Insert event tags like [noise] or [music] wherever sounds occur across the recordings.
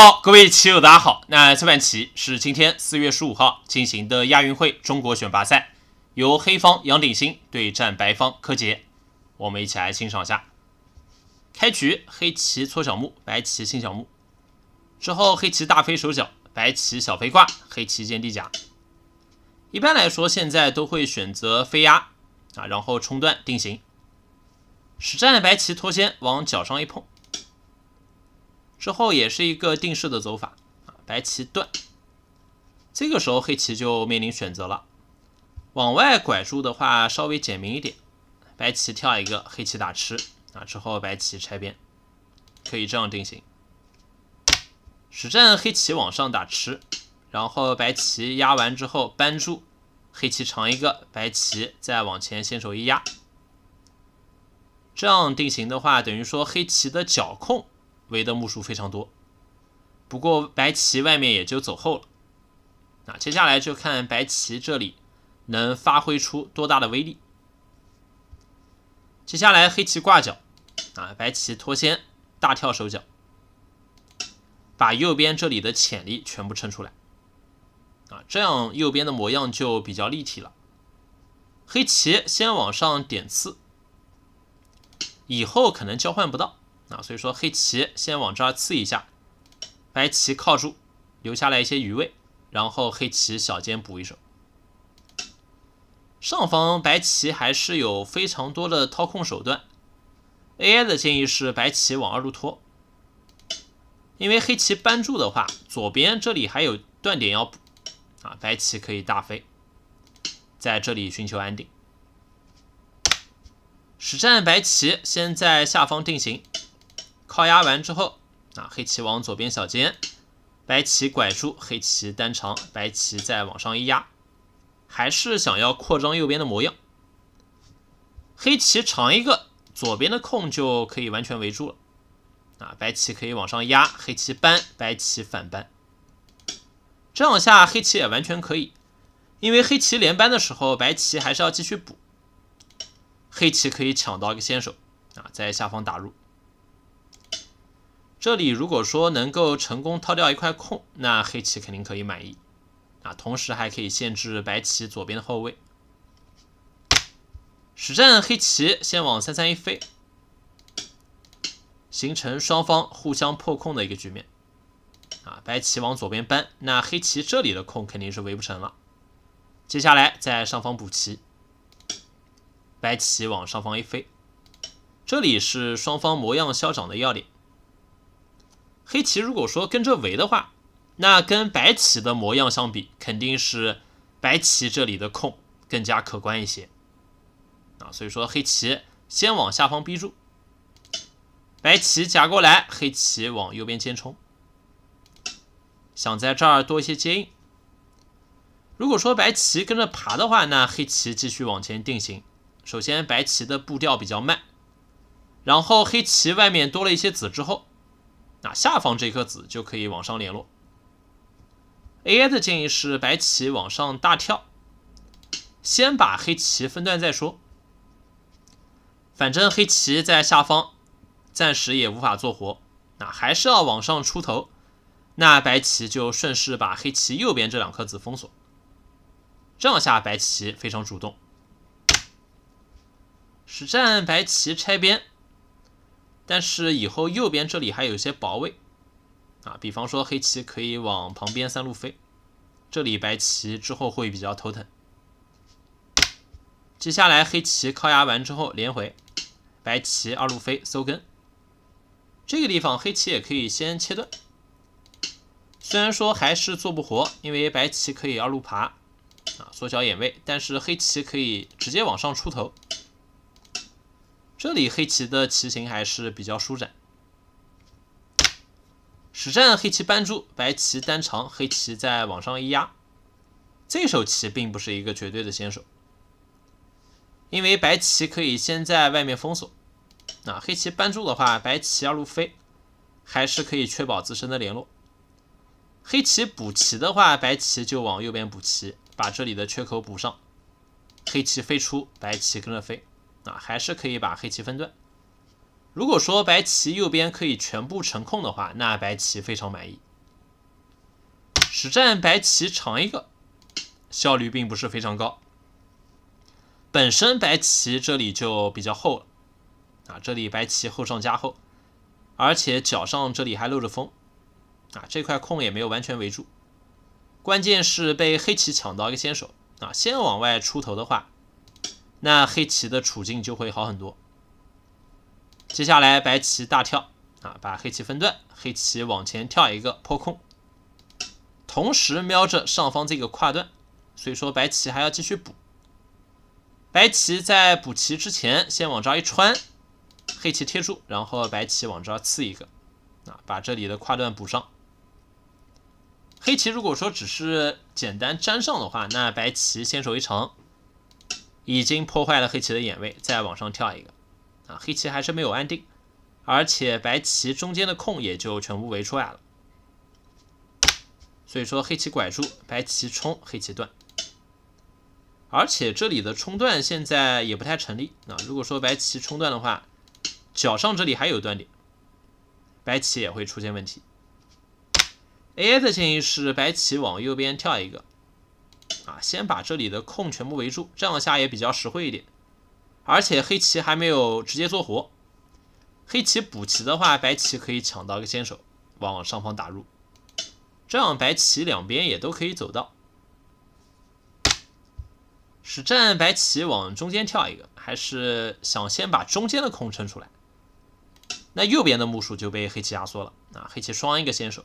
好，各位棋友，大家好。那这盘棋是今天四月十五号进行的亚运会中国选拔赛，由黑方杨鼎新对战白方柯洁。我们一起来欣赏一下。开局黑棋搓小目，白棋清小目。之后黑棋大飞手脚，白棋小飞挂，黑棋见地甲。一般来说，现在都会选择飞压啊，然后冲断定型。实战的白棋脱先往脚上一碰。之后也是一个定式的走法啊，白棋断，这个时候黑棋就面临选择了，往外拐住的话稍微简明一点，白棋跳一个，黑棋打吃啊，之后白棋拆边，可以这样定型。实战黑棋往上打吃，然后白棋压完之后扳住，黑棋长一个，白棋再往前先手一压，这样定型的话，等于说黑棋的角控。围的目数非常多，不过白棋外面也就走后了。那接下来就看白棋这里能发挥出多大的威力。接下来黑棋挂角，啊，白棋脱先大跳手脚，把右边这里的潜力全部撑出来，啊，这样右边的模样就比较立体了。黑棋先往上点刺，以后可能交换不到。啊，所以说黑棋先往这儿刺一下，白棋靠住，留下来一些余位，然后黑棋小尖补一手。上方白棋还是有非常多的掏空手段。AI 的建议是白棋往二路拖，因为黑棋扳住的话，左边这里还有断点要补啊，白棋可以大飞，在这里寻求安定。实战白棋先在下方定型。靠压完之后，啊，黑棋往左边小尖，白棋拐住，黑棋单长，白棋再往上一压，还是想要扩张右边的模样。黑棋长一个，左边的空就可以完全围住了。啊，白棋可以往上压，黑棋扳，白棋反扳。这样下黑棋也完全可以，因为黑棋连扳的时候，白棋还是要继续补。黑棋可以抢到一个先手，啊，在下方打入。这里如果说能够成功掏掉一块空，那黑棋肯定可以满意啊，同时还可以限制白棋左边的后卫。实战黑棋先往三三一飞，形成双方互相破空的一个局面啊。白棋往左边搬，那黑棋这里的空肯定是围不成了。接下来在上方补棋，白棋往上方一飞，这里是双方模样消长的要点。黑棋如果说跟着围的话，那跟白棋的模样相比，肯定是白棋这里的空更加可观一些啊。所以说黑棋先往下方逼住，白棋夹过来，黑棋往右边尖冲，想在这儿多一些接应。如果说白棋跟着爬的话，那黑棋继续往前定型。首先，白棋的步调比较慢，然后黑棋外面多了一些子之后。那下方这颗子就可以往上联络。AI 的建议是白棋往上大跳，先把黑棋分段再说。反正黑棋在下方，暂时也无法做活，那还是要往上出头。那白棋就顺势把黑棋右边这两颗子封锁。这样下白棋非常主动。实战白棋拆边。但是以后右边这里还有一些薄位啊，比方说黑棋可以往旁边三路飞，这里白棋之后会比较头疼。接下来黑棋靠压完之后连回，白棋二路飞收根。这个地方黑棋也可以先切断，虽然说还是做不活，因为白棋可以二路爬啊缩小眼位，但是黑棋可以直接往上出头。这里黑棋的棋形还是比较舒展。实战黑棋搬住，白棋单长，黑棋再往上一压。这手棋并不是一个绝对的先手，因为白棋可以先在外面封锁。那黑棋搬住的话，白棋二路飞，还是可以确保自身的联络。黑棋补棋的话，白棋就往右边补棋，把这里的缺口补上。黑棋飞出，白棋跟着飞。啊，还是可以把黑棋分断。如果说白棋右边可以全部成空的话，那白棋非常满意。实战白棋长一个，效率并不是非常高。本身白棋这里就比较厚了，啊，这里白棋厚上加厚，而且角上这里还漏着风，啊，这块空也没有完全围住。关键是被黑棋抢到一个先手，啊，先往外出头的话。那黑棋的处境就会好很多。接下来白棋大跳啊，把黑棋分段，黑棋往前跳一个破空，同时瞄着上方这个跨段，所以说白棋还要继续补。白棋在补棋之前，先往这儿一穿，黑棋贴住，然后白棋往这儿刺一个，啊，把这里的跨段补上。黑棋如果说只是简单粘上的话，那白棋先手一长。已经破坏了黑棋的眼位，再往上跳一个，啊，黑棋还是没有安定，而且白棋中间的空也就全部围出来了。所以说黑棋拐住，白棋冲，黑棋断。而且这里的冲断现在也不太成立，啊，如果说白棋冲断的话，角上这里还有断点，白棋也会出现问题。A 的建议是白棋往右边跳一个。啊，先把这里的空全部围住，这样下也比较实惠一点。而且黑棋还没有直接做活，黑棋补棋的话，白棋可以抢到一个先手，往上方打入，这样白棋两边也都可以走到。实战白棋往中间跳一个，还是想先把中间的空撑出来。那右边的目数就被黑棋压缩了，啊，黑棋双一个先手，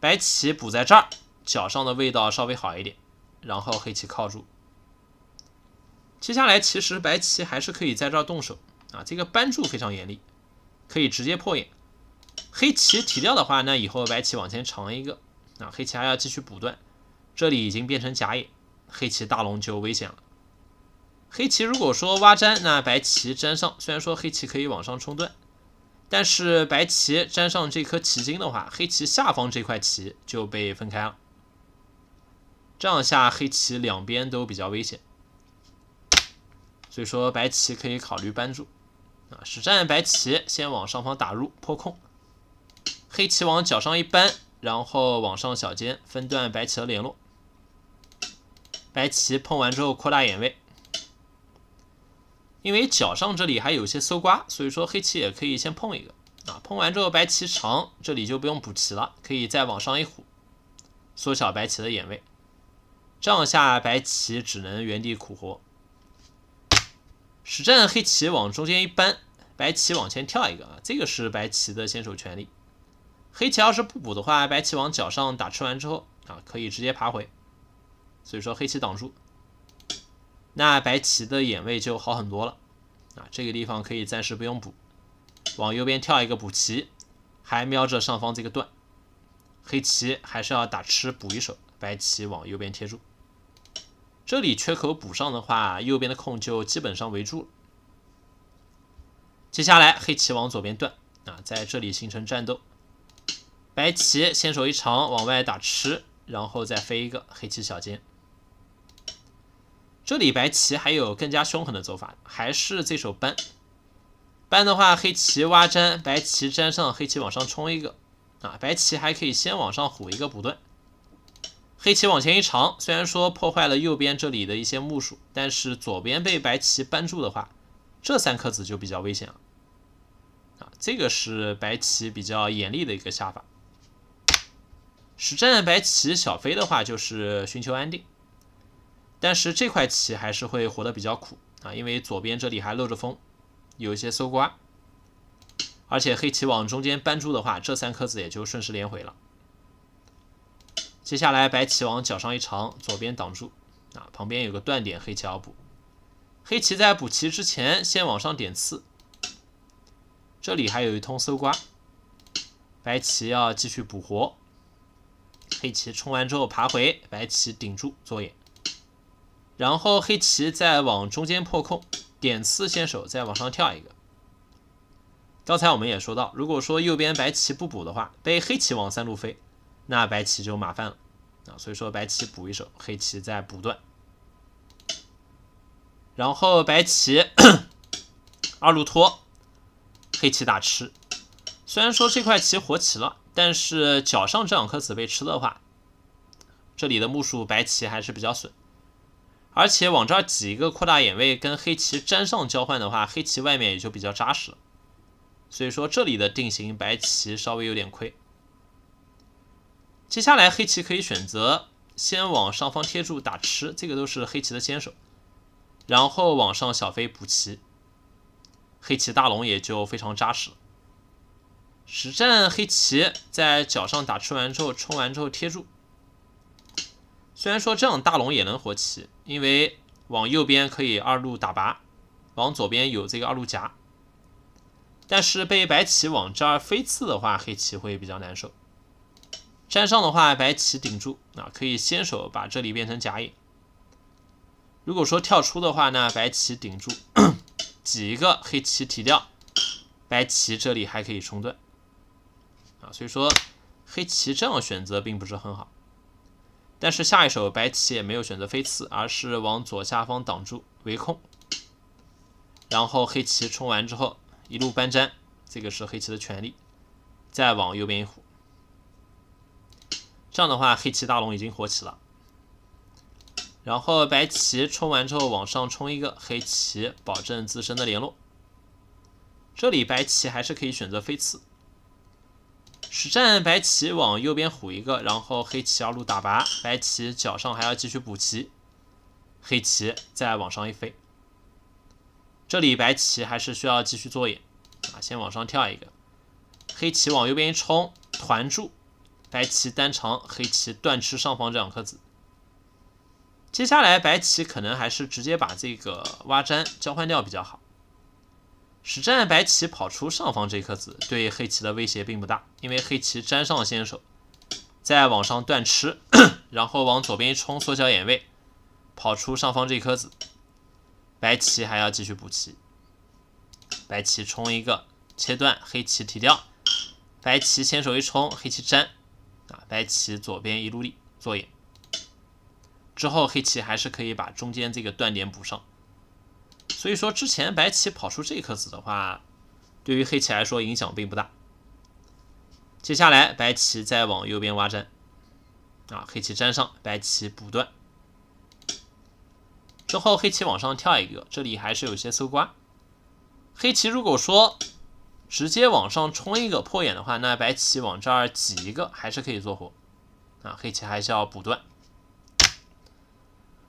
白棋补在这儿，脚上的味道稍微好一点。然后黑棋靠住，接下来其实白棋还是可以在这儿动手啊，这个扳住非常严厉，可以直接破眼。黑棋提掉的话，那以后白棋往前长一个啊，黑棋还要继续补断，这里已经变成假眼，黑棋大龙就危险了。黑棋如果说挖粘，那白棋粘上，虽然说黑棋可以往上冲断，但是白棋粘上这颗棋筋的话，黑棋下方这块棋就被分开了。这样下黑棋两边都比较危险，所以说白棋可以考虑扳住。啊，实战白棋先往上方打入破空，黑棋往角上一扳，然后往上小尖分段白棋的联络。白棋碰完之后扩大眼位，因为角上这里还有些搜刮，所以说黑棋也可以先碰一个。啊，碰完之后白棋长，这里就不用补棋了，可以再往上一虎，缩小白棋的眼位。这样下，白棋只能原地苦活。实战黑棋往中间一搬，白棋往前跳一个啊，这个是白棋的先手权利。黑棋要是不补的话，白棋往脚上打吃完之后啊，可以直接爬回。所以说黑棋挡住，那白棋的眼位就好很多了啊。这个地方可以暂时不用补，往右边跳一个补棋，还瞄着上方这个段。黑棋还是要打吃补一手，白棋往右边贴住。这里缺口补上的话，右边的空就基本上围住了。接下来黑棋往左边断，啊，在这里形成战斗。白棋先手一长往外打吃，然后再飞一个黑棋小尖。这里白棋还有更加凶狠的走法，还是这手扳。扳的话，黑棋挖粘，白棋粘上，黑棋往上冲一个，啊，白棋还可以先往上虎一个补断。黑棋往前一长，虽然说破坏了右边这里的一些木数，但是左边被白棋扳住的话，这三颗子就比较危险了。啊，这个是白棋比较严厉的一个下法。实战白棋小飞的话就是寻求安定，但是这块棋还是会活得比较苦啊，因为左边这里还漏着风，有一些搜刮。而且黑棋往中间扳住的话，这三颗子也就顺势连回了。接下来，白棋往角上一长，左边挡住，啊，旁边有个断点，黑棋要补。黑棋在补棋之前，先往上点刺，这里还有一通搜刮，白棋要继续补活。黑棋冲完之后爬回，白棋顶住左眼，然后黑棋再往中间破空，点刺先手，再往上跳一个。刚才我们也说到，如果说右边白棋不补的话，被黑棋往三路飞。那白棋就麻烦了啊，所以说白棋补一手，黑棋再补断，然后白棋二路拖，黑棋打吃。虽然说这块棋活棋了，但是脚上这两颗子被吃的话，这里的目数白棋还是比较损，而且往这儿挤一个扩大眼位，跟黑棋粘上交换的话，黑棋外面也就比较扎实了，所以说这里的定型白棋稍微有点亏。接下来黑棋可以选择先往上方贴住打吃，这个都是黑棋的先手，然后往上小飞补棋，黑棋大龙也就非常扎实。实战黑棋在脚上打吃完之后，冲完之后贴住，虽然说这样大龙也能活棋，因为往右边可以二路打拔，往左边有这个二路夹，但是被白棋往这儿飞刺的话，黑棋会比较难受。粘上的话，白棋顶住啊，可以先手把这里变成假眼。如果说跳出的话，那白棋顶住，挤 [coughs] 一个黑棋提掉，白棋这里还可以冲断啊，所以说黑棋这样选择并不是很好。但是下一手白棋也没有选择飞刺，而是往左下方挡住围控，然后黑棋冲完之后一路搬粘，这个是黑棋的权利，再往右边一虎。这样的话，黑棋大龙已经活起了。然后白棋冲完之后往上冲一个，黑棋保证自身的联络。这里白棋还是可以选择飞刺。实战白棋往右边虎一个，然后黑棋二路打拔，白棋脚上还要继续补棋。黑棋再往上一飞。这里白棋还是需要继续做眼啊，先往上跳一个。黑棋往右边一冲，团住。白棋单长，黑棋断吃上方这两颗子。接下来白棋可能还是直接把这个挖粘交换掉比较好。实战白棋跑出上方这颗子，对黑棋的威胁并不大，因为黑棋粘上先手，再往上断吃，然后往左边一冲，缩小眼位，跑出上方这颗子。白棋还要继续补棋。白棋冲一个，切断黑棋提掉。白棋先手一冲，黑棋粘。啊，白棋左边一路力，做眼，之后黑棋还是可以把中间这个断点补上。所以说之前白棋跑出这颗子的话，对于黑棋来说影响并不大。接下来白棋再往右边挖粘，啊，黑棋粘上，白棋补断，之后黑棋往上跳一个，这里还是有些搜刮。黑棋如果说。直接往上冲一个破眼的话，那白棋往这儿挤一个还是可以做活，啊，黑棋还是要补断。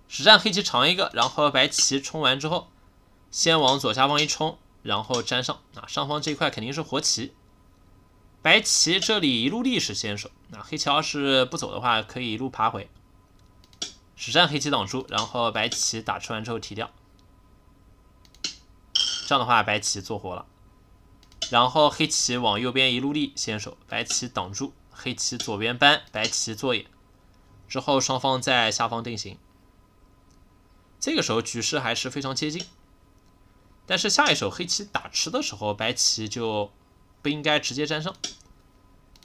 实战黑棋长一个，然后白棋冲完之后，先往左下方一冲，然后粘上，啊，上方这一块肯定是活棋。白棋这里一路立是先手，啊，黑棋要是不走的话，可以一路爬回。实战黑棋挡住，然后白棋打吃完之后提掉，这样的话白棋做活了。然后黑棋往右边一路力先手，白棋挡住，黑棋左边扳，白棋做眼。之后双方在下方定型，这个时候局势还是非常接近。但是下一手黑棋打吃的时候，白棋就不应该直接粘上。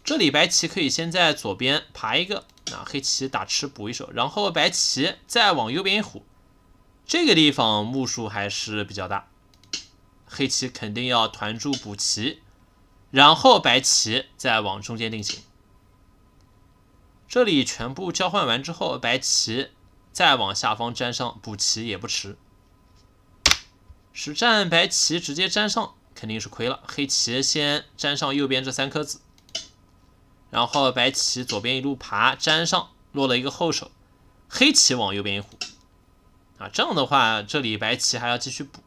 这里白棋可以先在左边爬一个，啊，黑棋打吃补一手，然后白棋再往右边一虎，这个地方目数还是比较大。黑棋肯定要团住补齐，然后白棋再往中间定型。这里全部交换完之后，白棋再往下方粘上补齐也不迟。实战白棋直接粘上肯定是亏了，黑棋先粘上右边这三颗子，然后白棋左边一路爬粘上，落了一个后手。黑棋往右边一虎，啊，这样的话这里白棋还要继续补。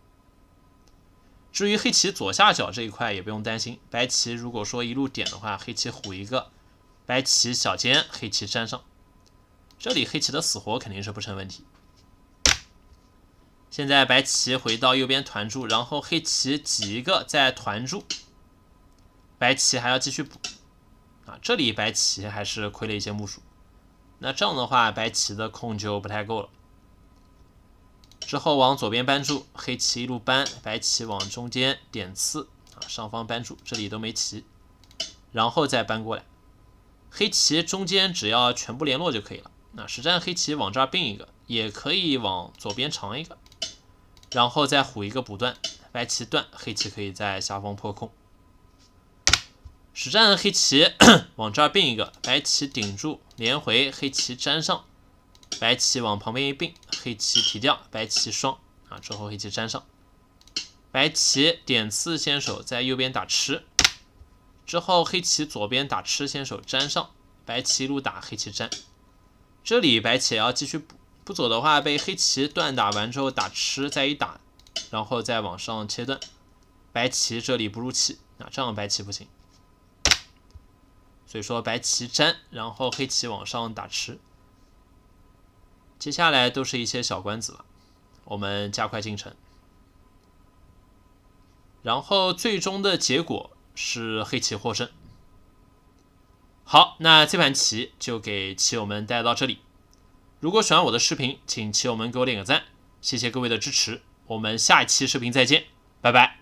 至于黑棋左下角这一块也不用担心，白棋如果说一路点的话，黑棋虎一个，白棋小尖，黑棋粘上，这里黑棋的死活肯定是不成问题。现在白棋回到右边团住，然后黑棋挤一个再团住，白棋还要继续补啊。这里白棋还是亏了一些目数，那这样的话，白棋的空就不太够了。之后往左边搬住，黑棋一路扳，白棋往中间点刺啊，上方搬住，这里都没棋，然后再扳过来，黑棋中间只要全部联络就可以了。那实战黑棋往这儿并一个，也可以往左边长一个，然后再虎一个补断，白棋断，黑棋可以在下方破空。实战黑棋 [coughs] 往这儿并一个，白棋顶住，连回，黑棋粘上。白棋往旁边一并，黑棋提掉，白棋双啊之后黑棋粘上，白棋点刺先手在右边打吃，之后黑棋左边打吃先手粘上，白棋一路打黑棋粘，这里白棋要继续补，不走的话被黑棋断打完之后打吃再一打，然后再往上切断，白棋这里不入气啊，这样白棋不行，所以说白棋粘，然后黑棋往上打吃。接下来都是一些小关子了，我们加快进程。然后最终的结果是黑棋获胜。好，那这盘棋就给棋友们带到这里。如果喜欢我的视频，请棋友们给我点个赞，谢谢各位的支持。我们下一期视频再见，拜拜。